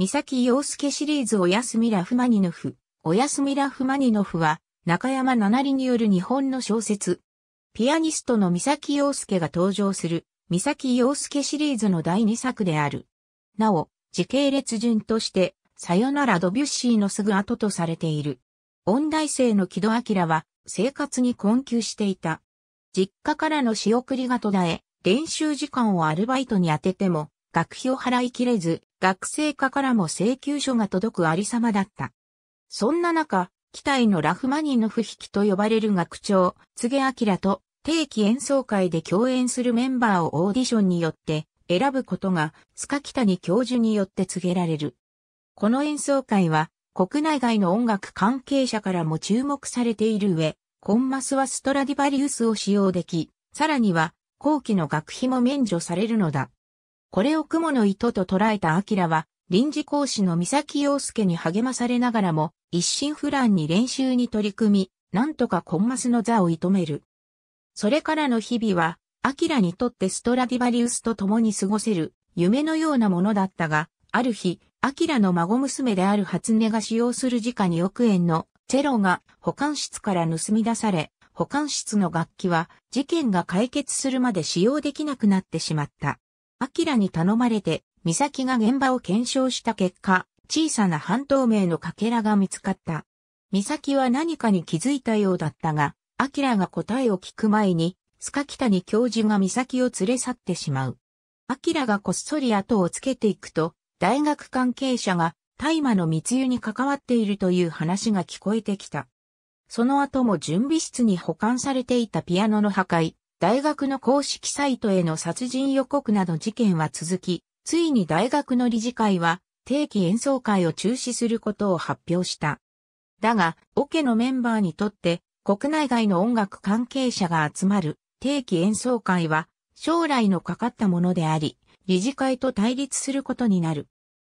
三崎洋介シリーズおやすみラフマニノフ。おやすみラフマニノフは、中山七里による日本の小説。ピアニストの三崎洋介が登場する、三崎洋介シリーズの第2作である。なお、時系列順として、さよならドビュッシーのすぐ後とされている。音大生の木戸明は、生活に困窮していた。実家からの仕送りが途絶え、練習時間をアルバイトに当てても、学費を払いきれず、学生課からも請求書が届くありさまだった。そんな中、機体のラフマニノフ引きと呼ばれる学長、げ明と定期演奏会で共演するメンバーをオーディションによって選ぶことが、塚北に教授によって告げられる。この演奏会は、国内外の音楽関係者からも注目されている上、コンマスはストラディバリウスを使用でき、さらには、後期の学費も免除されるのだ。これを雲の糸と捉えたアキラは、臨時講師の三崎陽介に励まされながらも、一心不乱に練習に取り組み、なんとかコンマスの座を射止める。それからの日々は、アキラにとってストラディバリウスと共に過ごせる夢のようなものだったが、ある日、アキラの孫娘である初音が使用する時価2億円のチェロが保管室から盗み出され、保管室の楽器は事件が解決するまで使用できなくなってしまった。アキラに頼まれて、ミサキが現場を検証した結果、小さな半透明のかけらが見つかった。ミサキは何かに気づいたようだったが、アキラが答えを聞く前に、スカキタニ教授がミサキを連れ去ってしまう。アキラがこっそり後をつけていくと、大学関係者が大麻の密輸に関わっているという話が聞こえてきた。その後も準備室に保管されていたピアノの破壊、大学の公式サイトへの殺人予告など事件は続き、ついに大学の理事会は定期演奏会を中止することを発表した。だが、オケのメンバーにとって国内外の音楽関係者が集まる定期演奏会は将来のかかったものであり、理事会と対立することになる。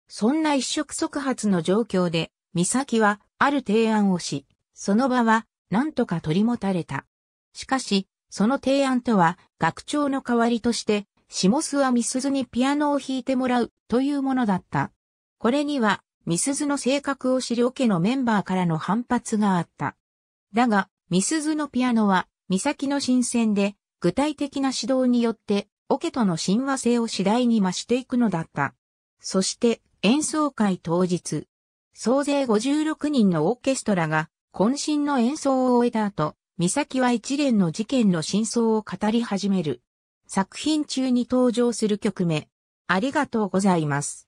そんな一触即発の状況で、美咲はある提案をし、その場はなんとか取り持たれた。しかし、その提案とは、学長の代わりとして、下諏訪美鈴にピアノを弾いてもらうというものだった。これには、美鈴の性格を知るケのメンバーからの反発があった。だが、美鈴のピアノは、美咲の新鮮で、具体的な指導によって、オケとの親和性を次第に増していくのだった。そして、演奏会当日、総勢56人のオーケストラが、渾身の演奏を終えた後、美咲は一連の事件の真相を語り始める。作品中に登場する曲名。ありがとうございます。